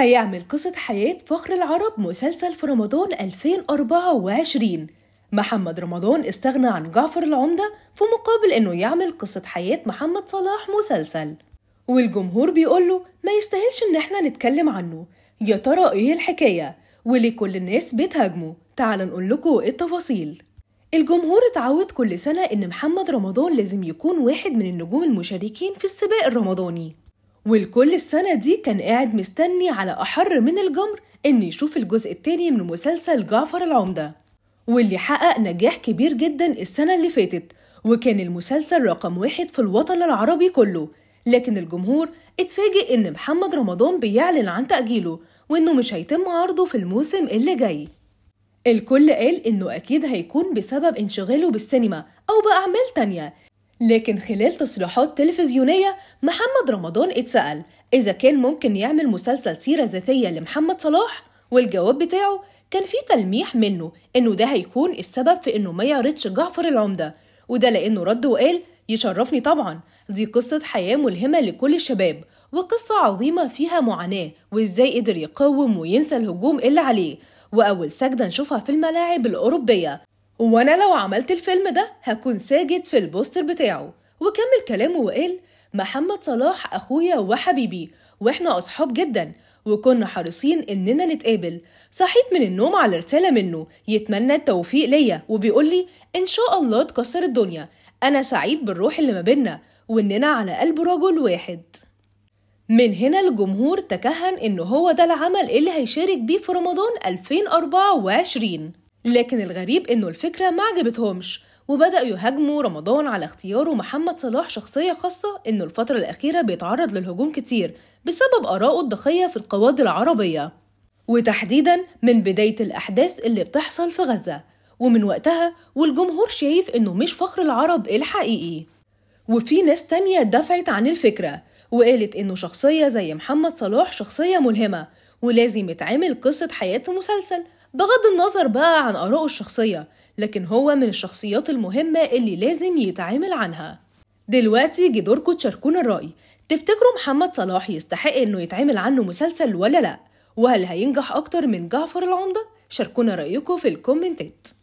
هيعمل قصة حياة فخر العرب مسلسل في رمضان 2024 محمد رمضان استغنى عن جعفر العمدة في مقابل إنه يعمل قصة حياة محمد صلاح مسلسل والجمهور بيقوله ما يستاهلش إن إحنا نتكلم عنه يا ترى إيه الحكاية وليه كل الناس بتهاجمه تعال نقول لكم التفاصيل الجمهور اتعود كل سنة إن محمد رمضان لازم يكون واحد من النجوم المشاركين في السباق الرمضاني والكل السنة دي كان قاعد مستني على أحر من الجمر إنه يشوف الجزء التاني من مسلسل جعفر العمدة واللي حقق نجاح كبير جدا السنة اللي فاتت وكان المسلسل رقم واحد في الوطن العربي كله لكن الجمهور اتفاجئ إن محمد رمضان بيعلن عن تأجيله وإنه مش هيتم عرضه في الموسم اللي جاي الكل قال إنه أكيد هيكون بسبب انشغاله بالسينما أو بأعمال تانية لكن خلال تصريحات تلفزيونية محمد رمضان اتسأل إذا كان ممكن يعمل مسلسل سيرة ذاتية لمحمد صلاح والجواب بتاعه كان فيه تلميح منه إنه ده هيكون السبب في إنه ما يعرضش جعفر العمدة وده لأنه رد وقال يشرفني طبعا دي قصة حياة ملهمة لكل الشباب وقصة عظيمة فيها معاناة وإزاي قدر يقاوم وينسى الهجوم اللي عليه وأول سجدة نشوفها في الملاعب الأوروبية وانا لو عملت الفيلم ده هكون ساجد في البوستر بتاعه وكمل كلامه وقال محمد صلاح اخويا وحبيبي واحنا اصحاب جدا وكنا حريصين اننا نتقابل صحيت من النوم على رسالة منه يتمنى التوفيق ليا وبيقول لي ان شاء الله تكسر الدنيا انا سعيد بالروح اللي ما بينا واننا على قلب رجل واحد من هنا الجمهور تكهن ان هو ده العمل اللي هيشارك بيه في رمضان 2024 لكن الغريب انه الفكره ما عجبتهمش وبدأوا يهاجموا رمضان على اختياره محمد صلاح شخصية خاصة إنه الفترة الأخيرة بيتعرض للهجوم كتير بسبب آراءه الضخية في القواضي العربية وتحديدا من بداية الأحداث اللي بتحصل في غزة ومن وقتها والجمهور شايف إنه مش فخر العرب الحقيقي وفي ناس تانية دفعت عن الفكرة وقالت إنه شخصية زي محمد صلاح شخصية ملهمة ولازم يتعمل قصة حياة في مسلسل بغض النظر بقى عن آرائه الشخصية لكن هو من الشخصيات المهمة اللي لازم يتعامل عنها دلوقتي جه دوركم تشاركونا الرأي تفتكروا محمد صلاح يستحق انه يتعمل عنه مسلسل ولا لا وهل هينجح اكتر من جعفر العمدة شاركونا رأيكم في الكومنتات